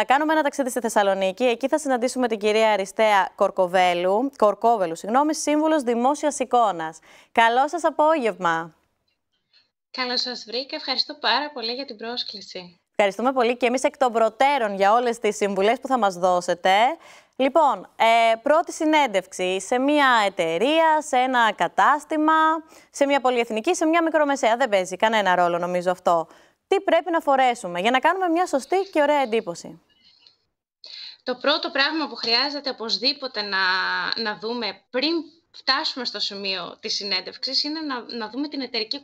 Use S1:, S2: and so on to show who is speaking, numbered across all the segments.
S1: Θα κάνουμε ένα ταξίδι στη Θεσσαλονίκη. Εκεί θα συναντήσουμε την κυρία Αριστέα Κορκοβέλου, Κορκόβελου, συγγνώμη, σύμβουλος δημόσιας εικόνας. Καλό σας απόγευμα.
S2: Καλώ σας βρήκα. Ευχαριστώ πάρα πολύ για την πρόσκληση.
S1: Ευχαριστούμε πολύ και εμείς εκ των προτέρων για όλες τις συμβουλές που θα μας δώσετε. Λοιπόν, ε, πρώτη συνέντευξη σε μια εταιρεία, σε ένα κατάστημα, σε μια πολυεθνική, σε μια μικρομεσαία. Δεν παίζει κανένα ρόλο νομίζω αυτό. Τι πρέπει να φορέσουμε για να κάνουμε μια σωστή και ωραία εντύπωση.
S2: Το πρώτο πράγμα που χρειάζεται οπωσδήποτε να, να δούμε πριν φτάσουμε στο σημείο της συνέντευξης είναι να, δούμε την εταιρική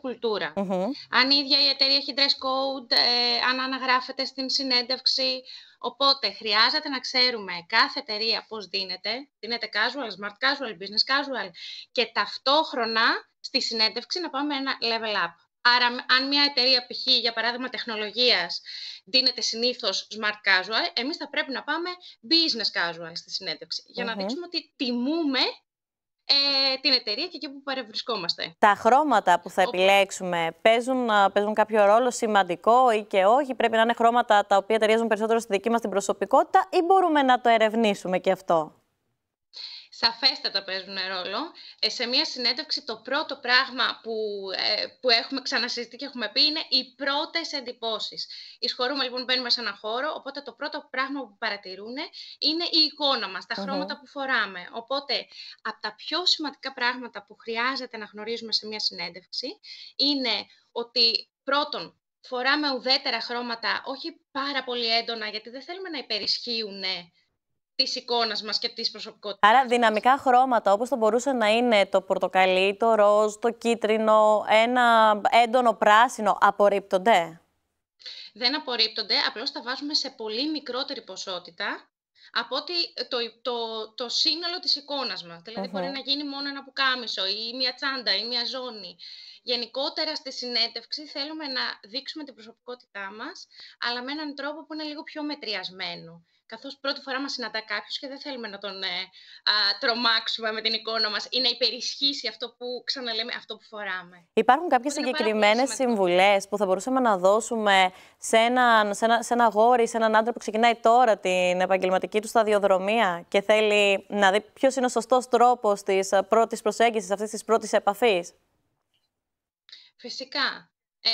S2: Αν η ίδια η εταιρεία έχει dress code, ε, αν αναγράφεται στην συνέντευξη. Οπότε χρειάζεται να ξέρουμε κάθε εταιρεία πώς δίνεται. Δίνεται casual, smart casual, business casual και ταυτόχρονα στη συνέντευξη να πάμε ένα level up. Άρα, αν μια εταιρεία π.χ. για παράδειγμα τεχνολογίας δίνεται συνήθως smart casual, εμείς θα πρέπει να πάμε business casual στη συνεντευξη για να δείξουμε ότι τιμούμε ε, την εταιρεία και εκεί που παρευρισκόμαστε.
S1: Τα χρώματα που θα επιλέξουμε παίζουν, παίζουν κάποιο ρόλο σημαντικό ή και όχι. Πρέπει να είναι χρώματα τα οποία ταιριάζουν περισσότερο στη δική μας την προσωπικότητα ή μπορούμε να το ερευνήσουμε και αυτό
S2: σαφέστατα παίζουν ρόλο. Ε, σε μια συνέντευξη το πρώτο πράγμα που, ε, που έχουμε ξανασυζητεί και έχουμε πει είναι οι πρώτες εντυπώσεις. Εισχωρούμε λοιπόν, μπαίνουμε σε έναν χώρο, οπότε το πρώτο πράγμα που παρατηρούν είναι η εικόνα μας, τα χρωματα που φοράμε. Οπότε, από τα πιο σημαντικά πράγματα που χρειάζεται να γνωρίζουμε σε μια συνέντευξη είναι ότι πρώτον, φοράμε ουδέτερα χρώματα, όχι πάρα πολύ έντονα, γιατί δεν θέλουμε να υπερισχύουν της εικόνας μας και της προσωπικότητας.
S1: Άρα, δυναμικά χρώματα όπως θα μπορούσε να είναι το πορτοκαλί, το ροζ, το κίτρινο, ένα έντονο πράσινο, απορρίπτονται.
S2: Δεν απορρίπτονται, απλώς τα βάζουμε σε πολύ μικρότερη ποσότητα από ότι το, το, το σύνολο της εικόνας μας. δηλαδη μπορεί να γίνει μόνο ένα πουκάμισο ή μια τσάντα ή μια ζώνη. Γενικότερα στη συνέντευξη θέλουμε να δείξουμε την προσωπικότητά μας, αλλά με έναν τρόπο που είναι λίγο πιο μετριασμένο. Καθώς πρώτη φορά μας συναντά κάποιος και δεν θέλουμε να τον ε, α, τρομάξουμε με την εικόνα μας ή να υπερισχύσει αυτό που ξαναλέμε, αυτό που φοράμε.
S1: Υπάρχουν κάποιες συγκεκριμένε συμβουλές που θα μπορούσαμε να δώσουμε σε, ένα, σε, ένα, σε ένα γόρι, σε έναν άντρα που ξεκινάει τώρα την επαγγελματική του σταδιοδρομία και θέλει να δει ποιος είναι ο σωστός τρόπος της ε, πρώτης προσέγγισης, αυτής της πρώτης επαφής.
S2: Φυσικά. Ε,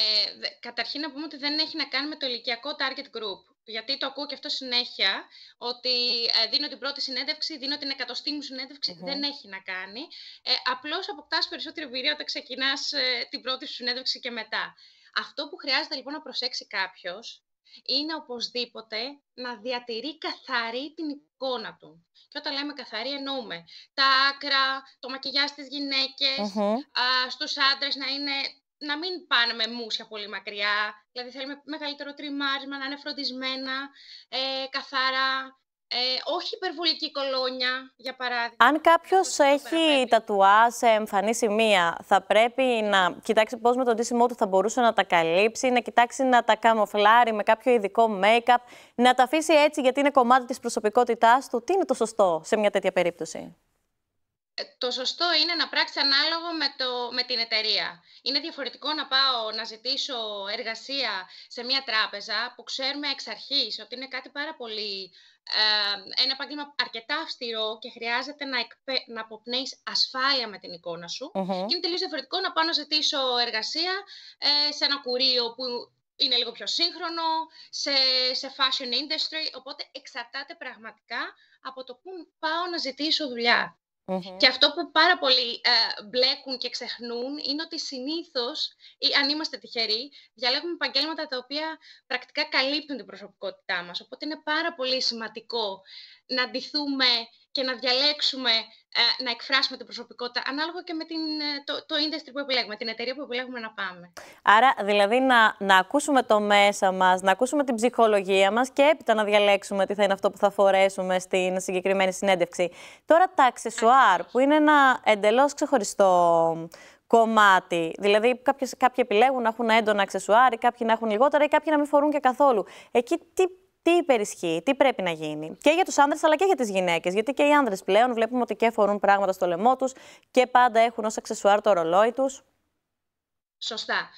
S2: καταρχήν να πούμε ότι δεν έχει να κάνει με το ηλικιακό target group γιατί το ακούω και αυτό συνέχεια, ότι ε, δίνω την πρώτη συνέντευξη, δίνω την εκατοστή μου συνεντευξη δεν έχει να κάνει. Ε, απλώς αποκτάς περισσότερη εμπειρία όταν ξεκινάς ε, την πρώτη σου συνέντευξη και μετά. Αυτό που χρειάζεται λοιπόν να προσέξει κάποιος είναι οπωσδήποτε να διατηρεί καθαρή την εικόνα του. Και όταν λέμε καθαρή εννοούμε τα άκρα, το μακιγιάζ στις γυναικες α, στους άντρες να είναι να μην πάνε με μουσια πολύ μακριά, δηλαδή θέλουμε μεγαλύτερο τριμάρισμα, να είναι φροντισμένα, ε, καθαρά, ε, όχι υπερβολική κολόνια, για παράδειγμα.
S1: Αν κάποιος έχει τατουά σε εμφανή σημεία, θα πρέπει να κοιτάξει πώς με τον ντύσιμό του θα μπορούσε να τα καλύψει, να κοιτάξει να τα καμοφλάρει με κάποιο ειδικό make-up, να τα αφήσει έτσι γιατί είναι κομμάτι της προσωπικότητάς του. Τι είναι το σωστό σε μια τέτοια περίπτωση.
S2: Ε, το σωστό είναι να πράξεις ανάλογο με, το, με την εταιρεία. Είναι διαφορετικό να πάω να ζητήσω εργασία σε μια τράπεζα που ξέρουμε εξ αρχής ότι είναι κάτι πάρα πολύ, ε, ένα επάγγελμα αρκετά αυστηρό και χρειάζεται να, εκπε, να αποπνέεις ασφάλεια με την εικόνα σου. Και είναι τελείως διαφορετικό να πάω να ζητήσω εργασία ε, σε ένα κουρίο που είναι λίγο πιο σύγχρονο, σε, σε fashion industry, οπότε εξαρτάται πραγματικά από το που πάω να ζητήσω δουλειά. Και αυτό που πάρα πολλοί ε, μπλέκουν και ξεχνούν είναι ότι συνήθως, αν είμαστε τυχεροί, διαλέγουμε επαγγέλματα τα οποία πρακτικά καλύπτουν την προσωπικότητά μας. Οπότε είναι πάρα πολύ σημαντικό να αντιθούμε και να διαλέξουμε ε, να εκφράσουμε την προσωπικότητα ανάλογα και με την, ε, το, το industry που επιλέγουμε, την εταιρεία που επιλέγουμε να πάμε.
S1: Άρα, δηλαδή, να, να ακούσουμε το μέσα μας, να ακούσουμε την ψυχολογία μας και έπειτα να διαλέξουμε τι θα είναι αυτό που θα φορέσουμε στην συγκεκριμένη συνέντευξη. Τώρα, τα αξεσουάρ, που είναι ένα εντελώς ξεχωριστό κομμάτι. Δηλαδή, κάποιοι, κάποιοι επιλέγουν να έχουν έντονα αξεσουάρ, κάποιοι να έχουν λιγότερα ή κάποιοι να μην φορούν και καθόλου. Εκεί τι τι υπερισχύει, τι πρέπει να γίνει και για τους άντρε αλλά και για τις γυναίκες. Γιατί και οι άντρε πλέον βλέπουμε ότι και φορούν πράγματα στο λαιμό τους και πάντα έχουν ως αξεσουάρ το ρολόι τους.
S2: Σωστά.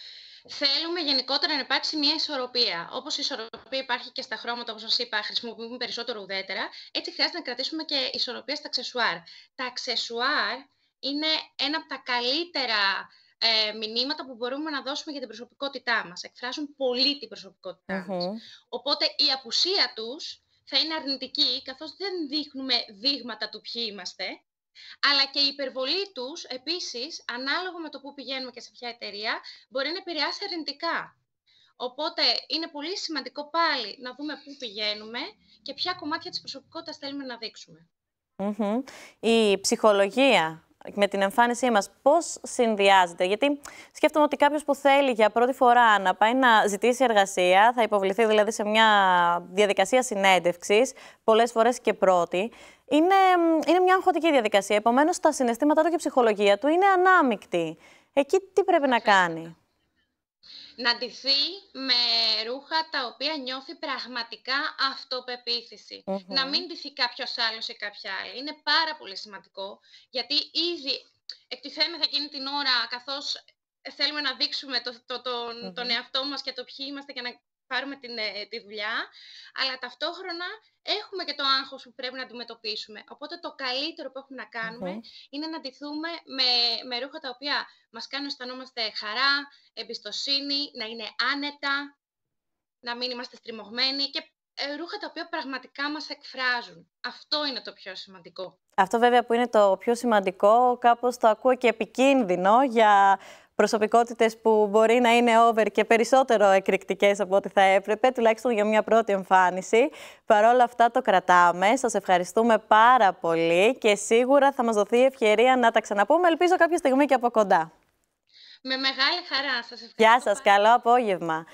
S2: Θέλουμε γενικότερα να υπάρξει μια ισορροπία. Όπως η ισορροπία υπάρχει και στα χρώματα, όπως σας είπα, χρησιμοποιούμε περισσότερο ουδέτερα, έτσι χρειάζεται να κρατήσουμε και ισορροπία στα αξεσουάρ. Τα αξεσουάρ είναι ένα από τα καλύτερα ε, μηνύματα που μπορούμε να δώσουμε για την προσωπικότητά μας. Εκφράζουν πολύ την προσωπικότητά μας. Οπότε η απουσία τους θα είναι αρνητική, καθώς δεν δείχνουμε δείγματα του ποιοι είμαστε, αλλά και η υπερβολή τους, επίσης, ανάλογα με το που πηγαίνουμε και σε ποια εταιρεία, μπορεί να επηρεάσει αρνητικά. Οπότε είναι πολύ σημαντικό πάλι να δούμε πού πηγαίνουμε και ποια κομμάτια της προσωπικότητας θέλουμε να δειξουμε
S1: Η ψυχολογία με την εμφάνισή μας, πώς συνδυάζεται. Γιατί σκέφτομαι ότι κάποιος που θέλει για πρώτη φορά να πάει να ζητήσει εργασία, θα υποβληθεί δηλαδή σε μια διαδικασία συνέντευξης, πολλές φορές και πρώτη, είναι, είναι μια αγχωτική διαδικασία. Επομένως, τα συναισθήματά του και η ψυχολογία του είναι ανάμεικτη. Εκεί τι πρέπει να κάνει
S2: να ντυθεί με ρούχα τα οποία νιώθει πραγματικά Να μην ντυθεί κάποιος άλλος ή κάποια άλλη. Είναι πάρα πολύ σημαντικό, γιατί ήδη εκτιθέμεθα εκείνη την ώρα, καθώς θέλουμε να δείξουμε το, τον εαυτό μας και το ποιοι είμαστε και να πάρουμε την, ε, τη δουλειά, αλλά ταυτόχρονα έχουμε και το άγχος που πρέπει να αντιμετωπίσουμε. Οπότε το καλύτερο που έχουμε να κάνουμε είναι να ντυθούμε με, με ρούχα τα οποία μας κάνουν να αισθανόμαστε χαρά, εμπιστοσύνη, να είναι άνετα, να μην είμαστε στριμωγμένοι και ε, ρούχα τα οποία πραγματικά μας εκφράζουν. Αυτό είναι το πιο σημαντικό.
S1: Αυτό βέβαια που είναι το πιο σημαντικό, κάπως το ακούω και επικίνδυνο για προσωπικότητες που μπορεί να είναι over και περισσότερο εκρηκτικές από ό,τι θα έπρεπε, τουλάχιστον για μια πρώτη εμφάνιση. Παρ' όλα αυτά το κρατάμε. Σας ευχαριστούμε πάρα πολύ και σίγουρα θα μας δοθεί η ευκαιρία να τα ξαναπούμε. Ελπίζω κάποια στιγμή και από κοντά.
S2: Με μεγάλη χαρά σας ευχαριστώ.
S1: Γεια σας, καλό απόγευμα.